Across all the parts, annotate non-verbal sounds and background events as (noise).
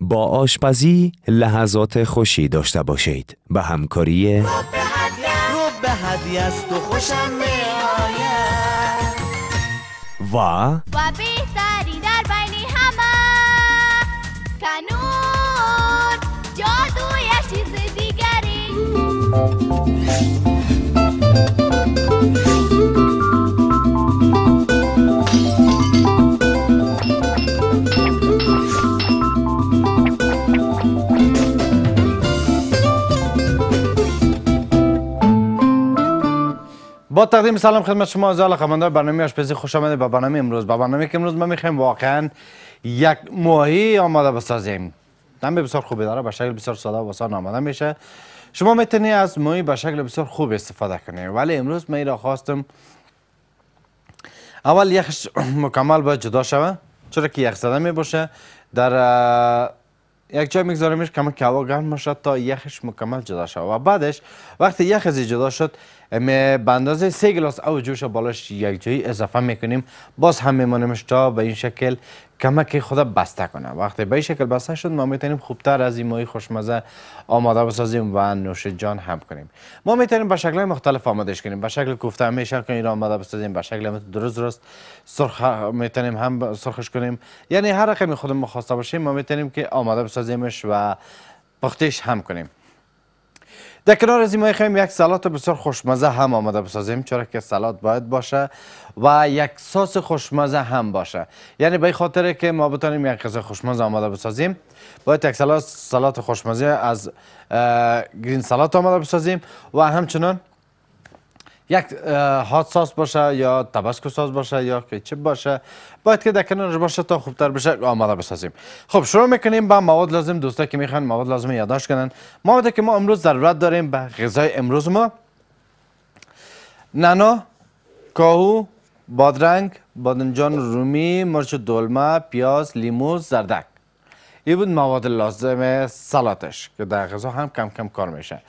با آشپزی لحظات خوشی داشته باشید به همکاری رو به هدیه است و خوشم و و بهتری در بین همه کنون جادوی چیز دیگری با تقدیم سلام خدمت شما از مندار برنامه آشپزی خوش آمدید به برنامه امروز به برنامه که امروز ما میخوایم واقعا یک ماهی آماده بسازیم دم بسیار خوبی داره به شکل بسیار ساده و بسیار آماده میشه شما میتونی از ماهی به شکل بسیار خوب استفاده کنید ولی امروز من را خواستم اول یخش مکمل باید جدا شوه چرا که یخ زده میباشه در یک جای میگذاریمش که هوا گرم باشد تا یخش مکمل جدا شود و بعدش وقتی یخ جدا شد به اندازه سه گلاس او جوش و بالاش یک جایی اضافه میکنیم باز هم میمانیمش تا به این شکل کمک خدا بسته کنه وقتی به این شکل بسته شد ما میتونیم خوبتر از این ماهی خوشمزه آماده بسازیم و نوش جان هم کنیم ما میتونیم به شکل مختلف آمادهش کنیم به شکل کوفته میشه کنیم آماده بسازیم به شکل درست درست سرخ میتونیم هم سرخش کنیم یعنی هر رقمی خودمون خواسته باشیم ما میتونیم که آماده بسازیمش و پختش هم کنیم در کنار از ایمای خیم یک سالات بسیار خوشمزه هم آمده بسازیم چرا که سالات باید باشه و یک ساس خوشمزه هم باشه یعنی به خاطر که ما بتانیم یک غذا خوشمزه آماده بسازیم باید یک سالات خوشمزه از گرین سالات آماده بسازیم و همچنان یک هات ساس باشه یا تبسکو ساز باشه یا که چی باشه باید که در کنارش باشه تا خوبتر بشه آماده بسازیم خب شروع میکنیم با مواد لازم دوستا که میخوان مواد لازم یادداشت کنن مواد که ما امروز ضرورت داریم به غذای امروز ما ننا، کاهو بادرنگ بادنجان رومی مرچ دلمه پیاز لیمو زردک این بود مواد لازم سالاتش که در غذا هم کم کم کار میشه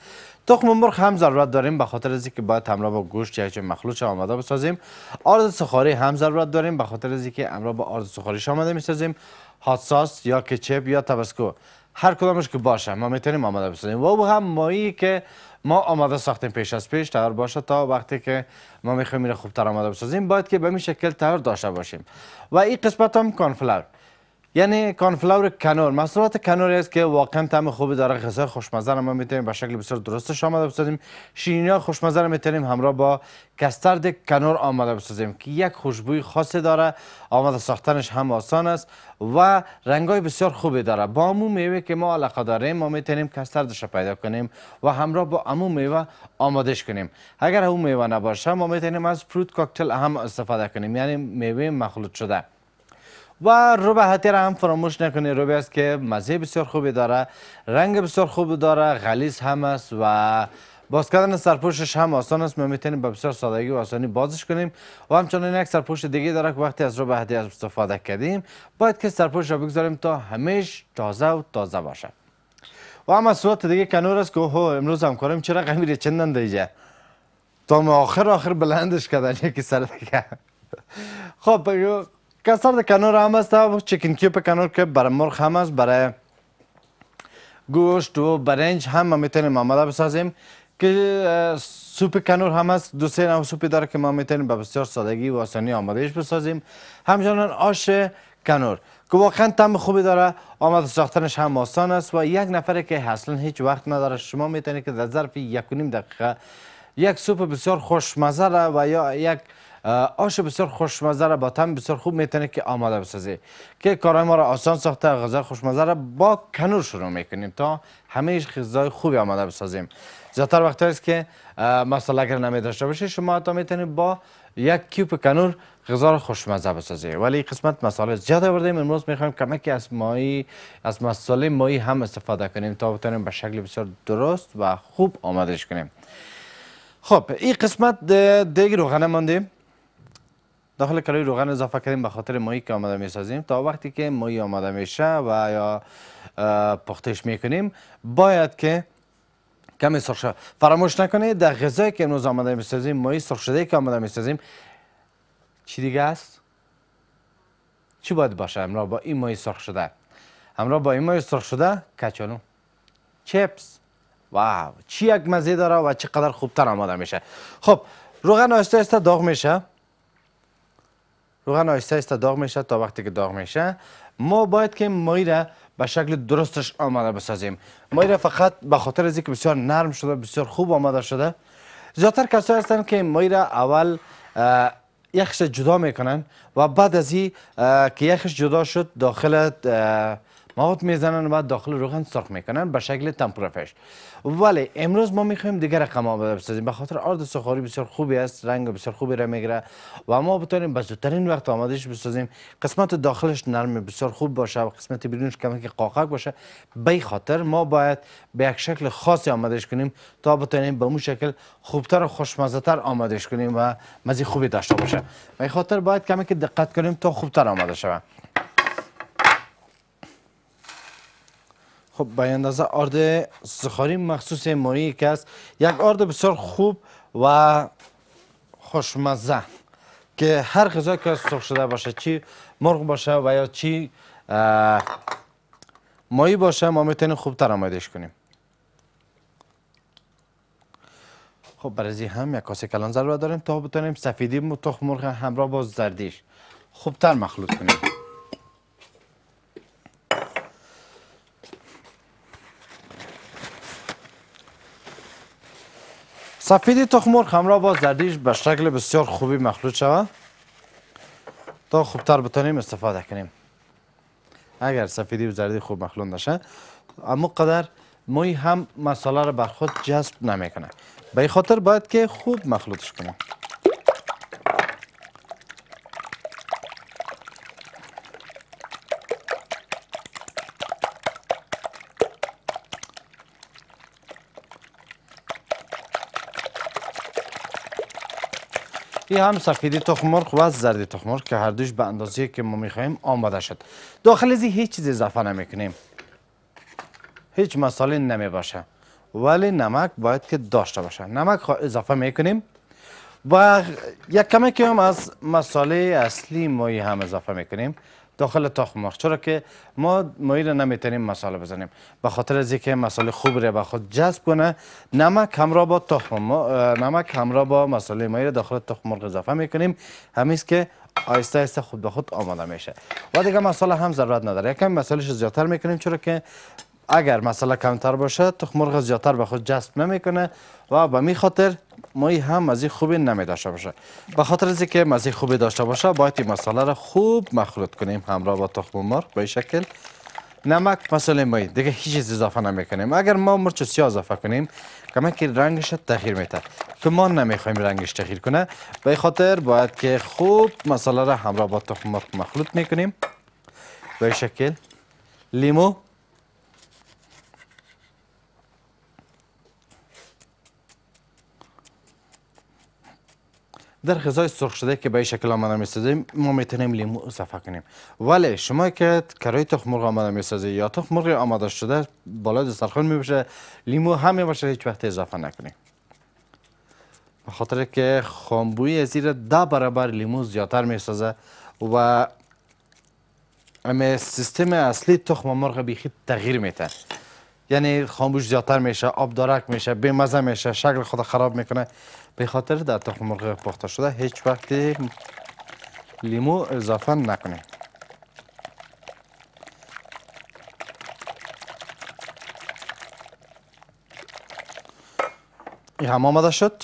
تخم مرغ هم ضرورت داریم به خاطر از اینکه باید همراه با گوشت یک مخلوط آماده بسازیم آرد سخاری هم ضرورت داریم به خاطر از اینکه همراه با آرد سخاریش آماده میسازیم هات ساس یا کچپ یا تبسکو هر کدامش که باشه ما میتونیم آماده بسازیم و او هم مایی که ما آماده ساختیم پیش از پیش تیار باشه تا وقتی که ما میخوایم خوب خوبتر آماده بسازیم باید که به این شکل تیار داشته باشیم و این قسمت هم کانفلر یعنی کانفلاور کنور محصولات کنور است که واقعا تم خوبی داره غذا خوشمزه ما میتونیم به شکل بسیار درستش آماده بسازیم شیرینی ها خوشمزه رو میتونیم همراه با کسترد کنور آماده بسازیم که یک خوشبوی خاصی داره آماده ساختنش هم آسان است و رنگای بسیار خوبی داره با امو میوه که ما علاقه داریم ما میتونیم کستردش پیدا کنیم و همراه با امو میوه آمادش کنیم اگر اون میوه نباشه ما میتونیم از فروت کوکتل هم استفاده کنیم یعنی میوه مخلوط شده و روبه را هم فراموش نکنی روبه است که مزه بسیار خوبی داره رنگ بسیار خوب داره غلیز هم است و باز کردن سرپوشش هم آسان است ما میتونیم به بسیار سادگی و آسانی بازش کنیم و همچنان یک سرپوش دیگه داره که وقتی از رو به از استفاده کردیم باید که سرپوش را بگذاریم تا همیش تازه و تازه باشه و هم از صورت دیگه کنور است که امروز هم کنیم چرا کمی چندن دیجه تا ما آخر آخر بلندش کردن یکی سر دیگه (laughs) خب کسر کنور هم است و چیکن کیوب کنور که برای مرخ هم است برای گوشت و برنج هم ما میتونیم بسازیم که سوپ کنور هم است دو سه نو سوپی داره که ما میتونیم به بسیار سادگی و آسانی آمادهش بسازیم همچنان آش کنور که واقعا تم خوبی داره آماده ساختنش هم آسان است و یک نفره که اصلا هیچ وقت نداره شما میتونید که در ظرف یک و نیم دقیقه یک سوپ بسیار خوشمزه و یا یک آش بسیار خوشمزه را با تم بسیار خوب میتونه که آماده بسازی که کارهای ما را آسان ساخته غذا خوشمزه را با کنور شروع میکنیم تا همه غذای خوبی آماده بسازیم زیادتر وقت است که مثلا اگر نمی داشته باشی شما تا میتونید با یک کیوب کنور غذا را خوشمزه بسازی ولی قسمت مساله زیاد ایم امروز میخوایم کمکی از مایی از مساله مایی هم استفاده کنیم تا بتونیم به شکل بسیار درست و خوب آمادش کنیم خب این قسمت دیگه روغن ماندیم داخل کلوی روغن اضافه کردیم به خاطر مایی که آماده میسازیم تا وقتی که مایی آماده میشه و یا پختش میکنیم باید که کمی سرخ شد فراموش نکنید در غذایی که امروز آماده میسازیم مایی سرخ شده که آماده میسازیم چی دیگه است چی باید باشه همراه با این مایی سرخ شده همراه با این مایی سرخ شده کچانو چپس واو چی یک مزه داره و چقدر خوبتر آماده میشه خب روغن آهسته داغ میشه روغن آیسته آیسته داغ میشه تا وقتی که داغ میشه ما باید که مایی را به شکل درستش آماده بسازیم مایی را فقط به خاطر از اینکه بسیار نرم شده بسیار خوب آماده شده زیادتر کسایی هستند که مایی را اول یخش جدا میکنن و بعد از که یخش جدا شد داخل مواد میزنن و بعد داخل روغن سرخ میکنن به شکل فش ولی امروز ما میخوایم دیگر رقم آماده بسازیم به خاطر آرد سخاری بسیار خوبی است رنگ بسیار خوبی را میگیره و ما بتونیم به زودترین وقت آمادهش بسازیم قسمت داخلش نرم بسیار خوب باشه و قسمت بیرونش کمی که قاقق باشه به خاطر ما باید به یک شکل خاصی آمادهش کنیم تا بتونیم به اون شکل خوبتر و خوشمزه‌تر آمادهش کنیم و مزی خوبی داشته باشه به خاطر باید کمی که دقت کنیم تا خوبتر آماده شوه خب به اندازه آرد سخاری مخصوص مایی که است یک آرد بسیار خوب و خوشمزه که هر غذا که سرخ شده باشه چی مرغ باشه و یا چی مایی باشه ما میتونیم تر آمادهش کنیم خب برای هم یک کاسه کلان ضرور داریم تا بتونیم سفیدی و تخم مرغ همراه با زردیش تر مخلوط کنیم سفیدی تخم مرغ همراه با زردیش به شکل بسیار خوبی مخلوط شود تا خوبتر بتونیم استفاده کنیم اگر سفیدی و زردی خوب مخلوط نشه اما قدر موی هم مساله را بر خود جذب نمیکنه به خاطر باید که خوب مخلوطش کنیم هم سفیدی تخم مرغ و زردی تخم که هر دوش به اندازه که ما میخواییم آماده شد داخل زی هیچ چیز اضافه نمیکنیم هیچ مساله نمی باشه ولی نمک باید که داشته باشه نمک اضافه میکنیم و یک کمی که هم از مساله اصلی ما هم اضافه میکنیم داخل تخم مرغ چرا که ما مایل نمیتونیم مساله بزنیم به خاطر از اینکه مساله خوب ره به خود جذب کنه نمک همراه با تخم نمک همراه با مساله مایل داخل تخم مرغ اضافه میکنیم همین که آیسته آیسته خود به خود آماده میشه و دیگه مساله هم ضرورت نداره یکم مسالهش زیادتر میکنیم چرا که اگر مساله کمتر باشه تخم مرغ زیادتر به خود جذب نمیکنه و به می خاطر مای هم مزی خوبی نمی داشته باشه به خاطر از که مزی خوبی داشته باشه باید این مساله را خوب مخلوط کنیم همراه با تخم مرغ به شکل نمک مساله مایی دیگه هیچ چیز اضافه نمیکنیم اگر ما مرچ سیاه اضافه کنیم کمه که رنگش تغییر میده که ما نمیخوایم رنگش تغییر کنه به خاطر باید که خوب مساله را همراه با تخم مرغ مخلوط میکنیم به شکل لیمو در غذای سرخ شده که به شکل آماده میسازیم ما میتونیم لیمو اضافه کنیم ولی شما که کرای تخم مرغ آماده میسازی یا تخم مرغ آماده شده بالای دسترخوان میباشه لیمو هم باشه هیچ وقت اضافه نکنیم به خاطر که خامبوی زیر ده برابر لیمو زیادتر میسازه و اما سیستم اصلی تخم مرغ بیخی تغییر میتن یعنی خاموش زیادتر میشه آبدارک میشه بیمزه میشه شکل خود خراب میکنه به خاطر در تخم مرغ پخته شده هیچ وقت لیمو اضافه نکنیم این هم آمده شد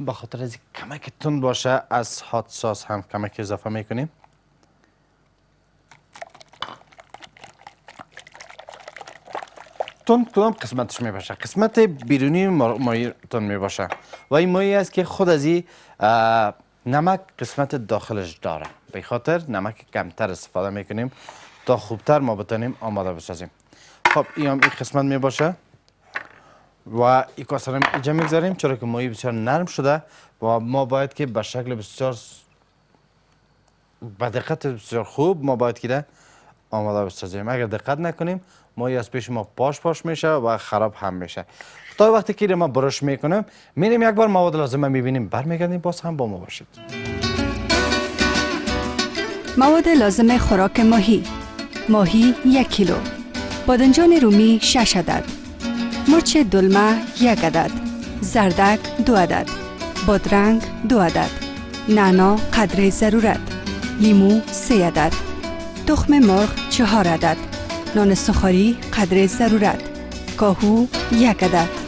به خاطر از کمک تند باشه از هات هم کمک اضافه میکنیم تون کدام قسمتش می قسمت بیرونی مایی تون می باشه و این مایی است که خود از این نمک قسمت داخلش داره به خاطر نمک کمتر استفاده میکنیم تا خوبتر ما بتانیم آماده بسازیم خب این هم این قسمت می باشه و این هم اینجا میگذاریم چرا که مایی بسیار نرم شده و ما باید که به شکل بسیار بدقت بسیار خوب ما باید که آماده بسازیم اگر دقت نکنیم ماهی از پیش ما پاش پاش میشه و خراب هم میشه تا وقتی که ما برش میکنیم میریم یک بار مواد لازمه میبینیم برمیگردیم باز هم با ما باشید مواد لازم خوراک ماهی ماهی یک کیلو بادنجان رومی 6 عدد مرچ دلمه یک عدد زردک دو عدد بادرنگ دو عدد نعنا قدر ضرورت لیمو سه عدد تخم مرغ چهار عدد نان سخاری قدر ضرورت کاهو یک عدد